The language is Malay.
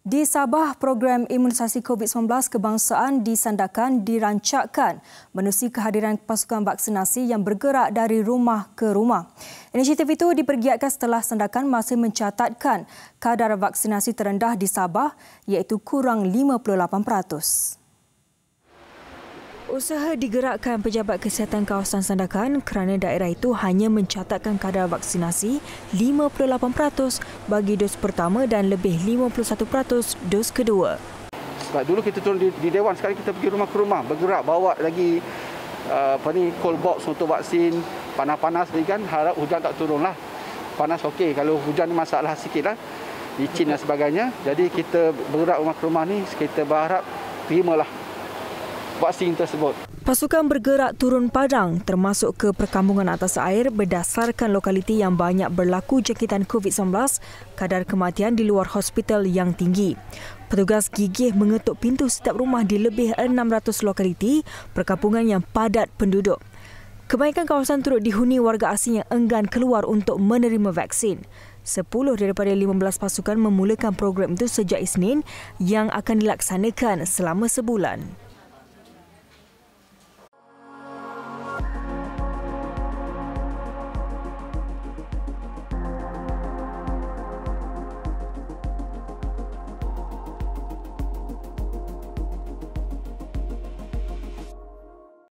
Di Sabah, program imunisasi COVID-19 kebangsaan disandakan dirancakkan menerusi kehadiran pasukan vaksinasi yang bergerak dari rumah ke rumah. Inisiatif itu dipergiatkan setelah sandakan masih mencatatkan kadar vaksinasi terendah di Sabah iaitu kurang 58%. Usaha digerakkan pejabat kesihatan kawasan Sandakan kerana daerah itu hanya mencatatkan kadar vaksinasi 58% bagi dos pertama dan lebih 51% dos kedua. Sebab dulu kita turun di, di dewan, sekarang kita pergi rumah ke rumah, bergerak bawa lagi uh, apa ni cold box untuk vaksin, panas-panas ni kan, harap hujan tak turun lah Panas okey, kalau hujan ni masalah lah Licin dan sebagainya. Jadi kita bergerak rumah ke rumah ni, kita berharap lah vaksin tersebut. Pasukan bergerak turun padang termasuk ke perkampungan atas air berdasarkan lokaliti yang banyak berlaku jangkitan COVID-19, kadar kematian di luar hospital yang tinggi. Petugas gigih mengetuk pintu setiap rumah di lebih 600 lokaliti perkampungan yang padat penduduk. Kebanyakan kawasan turut dihuni warga asing yang enggan keluar untuk menerima vaksin. 10 daripada 15 pasukan memulakan program itu sejak Isnin yang akan dilaksanakan selama sebulan.